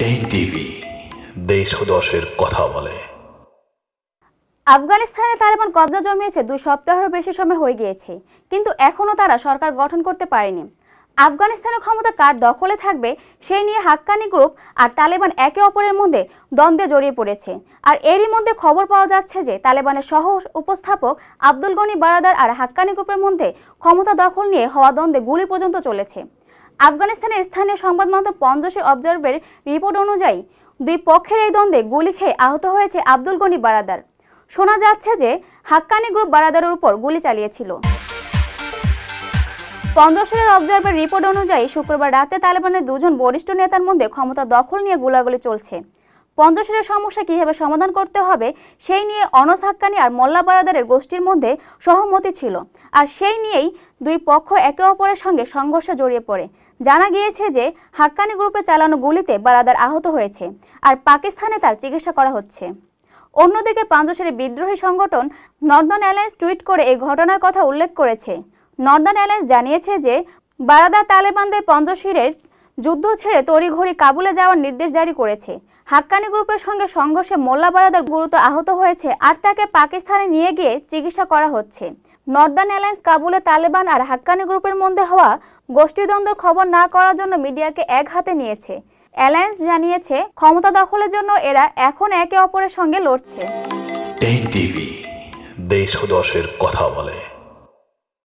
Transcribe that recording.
TV দেশ ও দশের কথা বলে আফগানিস্তানে তালেবান কবজা জমিয়েছে দুই সপ্তাহেরও বেশি সময় হয়ে গিয়েছে কিন্তু এখনও তারা সরকার গঠন করতে পারেনি আফগানিস্তানের ক্ষমতা কার দখলে থাকবে সেই নিয়ে হাক্কানি গ্রুপ আর তালেবান একে অপরের মধ্যে দ্বন্দ্বে জড়িয়ে পড়েছে আর এরই মধ্যে খবর পাওয়া যাচ্ছে যে তালেবানের সহ উপস্থাপক আব্দুল গনি বারাদার আর হাক্কানি গ্রুপের মধ্যে ক্ষমতা দখল নিয়ে হওয়া দ্বন্দ্বে গুলি পর্যন্ত চলেছে আফগানিস্তানের স্থানীয় সংবাদ মাধ্যম পঞ্জশে অবজার্ভের রিপোর্ট অনুযায়ী দুই পক্ষের এই দ্বন্দ্বে গুলি খেয়ে আহত হয়েছে আব্দুল গনি বারাদার শোনা যাচ্ছে যে হাক্কানি গ্রুপ বারাদারের উপর গুলি চালিয়েছিল পঞ্জশরের অবজার্ভের রিপোর্ট অনুযায়ী শুক্রবার রাতে তালেবানের দুজন বরিষ্ঠ নেতার মধ্যে ক্ষমতা দখল নিয়ে গোলাগুলি চলছে পঞ্চশীলের সমস্যা কীভাবে সমাধান করতে হবে সেই নিয়ে অনস হাক্কানি আর মোল্লা বারাদারের গোষ্ঠীর মধ্যে সহমতি ছিল আর সেই নিয়েই দুই পক্ষ একে অপরের সঙ্গে সংঘর্ষে জড়িয়ে পড়ে জানা গিয়েছে যে হাক্কানি গ্রুপে চালানো গুলিতে বারাদার আহত হয়েছে আর পাকিস্তানে তার চিকিৎসা করা হচ্ছে অন্যদিকে পাঞ্জশেরে বিদ্রোহী সংগঠন নর্দার্ন অ্যালায়েন্স টুইট করে এই ঘটনার কথা উল্লেখ করেছে নর্দার্ন অ্যালায়েন্স জানিয়েছে যে বারাদা তালেবানদের পঞ্জশিরের যুদ্ধ ছেড়ে তড়িঘড়ি কাবুলে যাওয়ার নির্দেশ জারি করেছে হাক্কানি গ্রুপের সঙ্গে সংঘর্ষে মোল্লা বারাদার গুরুতর আহত হয়েছে আর তাকে পাকিস্তানে নিয়ে গিয়ে চিকিৎসা করা হচ্ছে নর্দার্ন অ্যালায়েন্স কাবুলে তালেবান আর হাক্কানি গ্রুপের মধ্যে হওয়া গোষ্ঠীদ্বন্দ্বের খবর না করার জন্য মিডিয়াকে এক হাতে নিয়েছে অ্যালায়েন্স জানিয়েছে ক্ষমতা দখলের জন্য এরা এখন একে অপরের সঙ্গে লড়ছে দেশ দশের কথা বলে